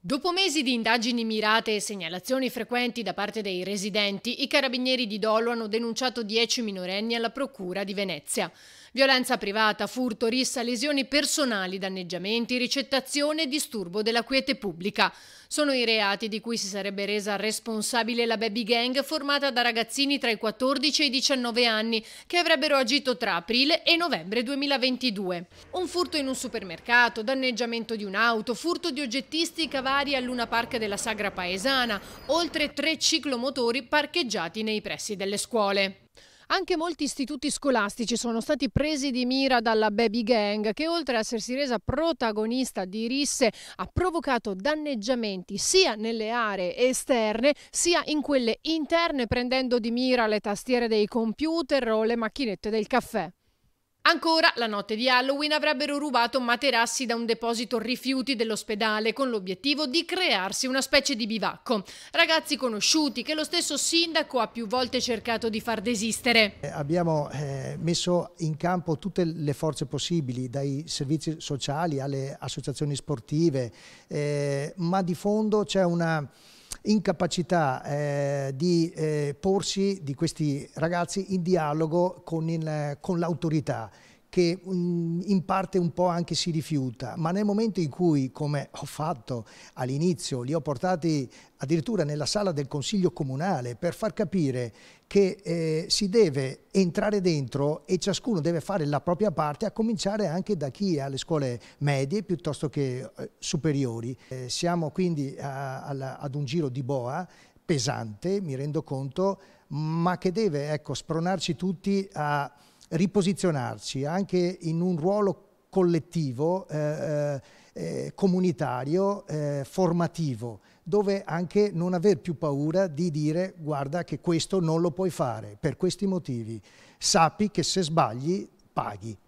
Dopo mesi di indagini mirate e segnalazioni frequenti da parte dei residenti, i carabinieri di Dolo hanno denunciato 10 minorenni alla Procura di Venezia. Violenza privata, furto, rissa, lesioni personali, danneggiamenti, ricettazione e disturbo della quiete pubblica. Sono i reati di cui si sarebbe resa responsabile la baby gang formata da ragazzini tra i 14 e i 19 anni che avrebbero agito tra aprile e novembre 2022. Un furto in un supermercato, danneggiamento di un'auto, furto di oggettisti, cavalli Bari al Luna Park della Sagra Paesana, oltre tre ciclomotori parcheggiati nei pressi delle scuole. Anche molti istituti scolastici sono stati presi di mira dalla baby gang che oltre ad essersi resa protagonista di risse ha provocato danneggiamenti sia nelle aree esterne sia in quelle interne prendendo di mira le tastiere dei computer o le macchinette del caffè. Ancora, la notte di Halloween avrebbero rubato materassi da un deposito rifiuti dell'ospedale con l'obiettivo di crearsi una specie di bivacco. Ragazzi conosciuti che lo stesso sindaco ha più volte cercato di far desistere. Eh, abbiamo eh, messo in campo tutte le forze possibili, dai servizi sociali alle associazioni sportive, eh, ma di fondo c'è una incapacità eh, di eh, porsi di questi ragazzi in dialogo con, con l'autorità che mm, in parte un po' anche si rifiuta, ma nel momento in cui, come ho fatto all'inizio, li ho portati addirittura nella sala del Consiglio Comunale per far capire che eh, si deve entrare dentro e ciascuno deve fare la propria parte, a cominciare anche da chi è alle scuole medie piuttosto che eh, superiori. Eh, siamo quindi a, a, ad un giro di boa pesante, mi rendo conto, ma che deve ecco, spronarci tutti a riposizionarci anche in un ruolo collettivo, eh, eh, eh, comunitario, eh, formativo, dove anche non aver più paura di dire guarda che questo non lo puoi fare per questi motivi, sappi che se sbagli paghi.